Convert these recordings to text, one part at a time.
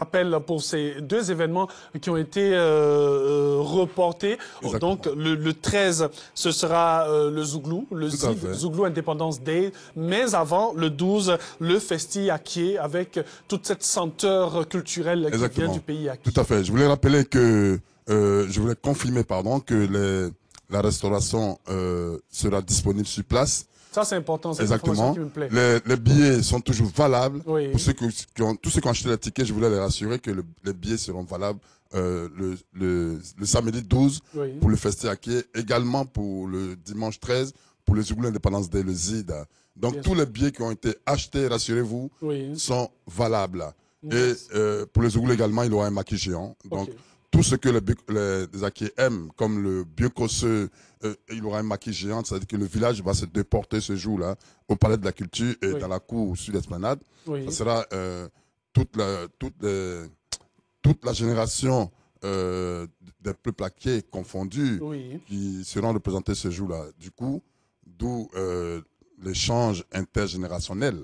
Appel pour ces deux événements qui ont été euh, euh, reportés. Donc le, 13, ce sera euh, le Zouglou, le Zouglou Independence Day, mais avant le 12, le Festi à avec toute cette senteur culturelle qui vient du pays à Tout à fait. Je voulais rappeler que je voulais confirmer pardon que la restauration sera disponible sur place ça, c'est important. Exactement. plaît. Les, les, billets sont toujours valables. Pour ceux qui, ont, tous ceux qui ont acheté les tickets, je voulais les rassurer que les billets seront valables euh, le, le, samedi 12 pour le Festiaké, également pour le dimanche 13 pour les jour Indépendance Day, le ZID. Donc, tous les billets qui ont été achetés, rassurez-vous, sont valables. Et euh, pour les Ouglou également, il y aura un maquis géant. Donc, tout ce que les, les aiment, comme le biocosseux, euh, il aura un maquis géant, c'est-à-dire que le village va se déporter ce jour-là au palais de la culture et dans la cour sur l'esplanade. Ce Ça sera euh, toute, la, toute, toute la génération euh, des peuples plaqués confondus qui seront représentés ce jour-là. Du coup, d'où l'échange intergénérationnel.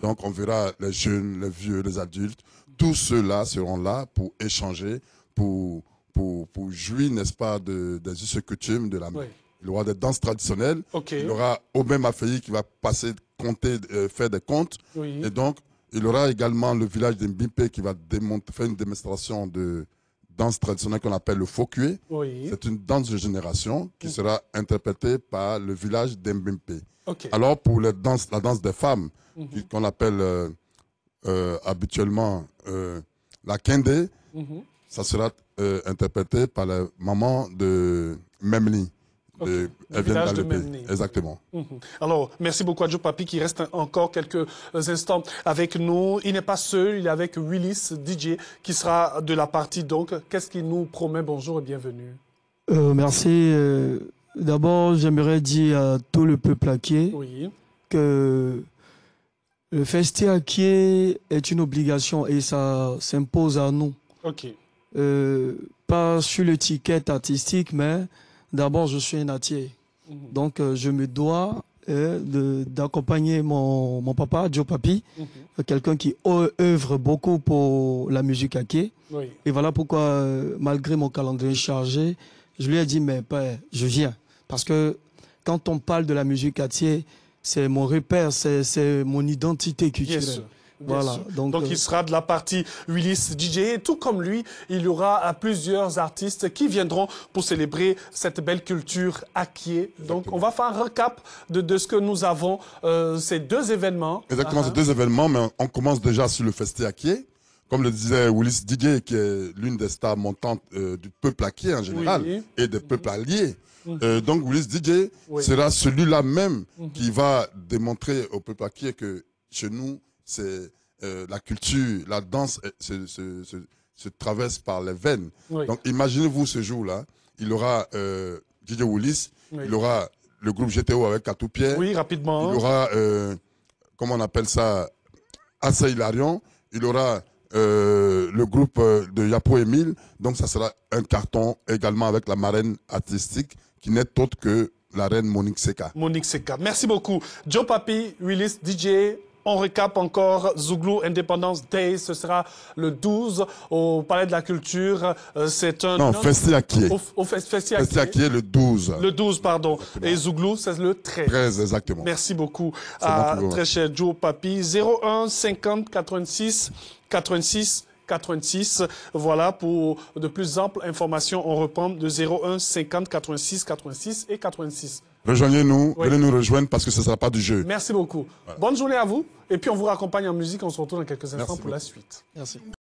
Donc on verra les jeunes, les vieux, les adultes, tous ceux-là seront là pour échanger pour, pour, pour jouir, n'est-ce pas, de, des us coutumes de la loi Il aura des danses traditionnelles. Il aura au même qui va passer, compter, euh, faire des comptes. Et donc, il aura également le village d'imbimpe qui va faire une démonstration de danse traditionnelle qu'on appelle le Fokué. C'est une danse de génération qui mm. sera interprétée par le village d'imbimpe Alors, pour danse la danse des femmes, mm-hmm. qu'on appelle euh, euh, habituellement la Kende, mm-hmm ça sera euh, interprété par la maman de Memli. – Elle vient de Memni. Exactement. Mhm. Alors, merci beaucoup à Joe Papi qui reste encore quelques instants avec nous. Il n'est pas seul, il est avec Willis DJ qui sera de la partie. Donc, qu'est-ce qu'il nous promet Bonjour et bienvenue. Euh, merci. Euh, d'abord, j'aimerais dire à tout le peuple à oui. que le festival est une obligation et ça s'impose à nous. Ok. Euh, pas sur l'étiquette artistique, mais d'abord, je suis un attier. Mhm. Donc, euh, je me dois euh, d'accompagner mon, mon, papa, Joe Papi, mhm. quelqu'un qui œuvre beaucoup pour la musique hackée. Et voilà pourquoi, malgré mon calendrier chargé, je lui ai dit, mais père, je viens. Parce que quand on parle de la musique hackée, c'est mon repère, c'est mon identité culturelle voilà. Donc, euh, il sera de la partie Willis DJ. tout comme lui, il y aura euh, plusieurs artistes qui viendront pour célébrer cette belle culture acquiée. Donc, on va faire un recap de, ce que nous avons, euh, ces deux événements. Exactement, ces ah, ah. deux événements, mais on commence déjà sur le Festé Acquier. Comme le disait Willis DJ, qui est l'une des stars montantes du peuple acquier en général et des peuples mhm. alliés. Mhm. donc Willis DJ sera celui-là même mhm. qui va démontrer au peuple acquier que chez nous, c'est euh, la culture, la danse euh, se, traverse par les veines. Donc imaginez-vous ce jour-là, il aura euh, Willis, il il aura le groupe GTO avec Pierre Oui, rapidement. Hein. Il aura, euh, comment on appelle ça, Assa Hilarion. Il aura le groupe de Yapo Emile. Donc, ça sera un carton également avec la marraine artistique qui n'est autre que la reine Monique Seca. Monique Seca. Merci beaucoup. Joe Papi, Willis, DJ, on récap encore Zouglou Independence Day. Ce sera le 12 au Palais de la Culture. Euh, c'est un... Non, qui Au, au est le 12. Le 12, pardon. Et Zouglou, c'est le 13. 13, exactement. Merci beaucoup. À, très cher Joe Papi. 01 50 86 86 86. Voilà, pour de plus amples informations, on reprend de 01 50 86 86 et 86. Rejoignez-nous, venez nous rejoindre parce que ce ne sera pas du jeu. Merci beaucoup. Bonne journée à vous. Et puis on vous raccompagne en musique. On se retrouve dans quelques instants pour la suite. Merci.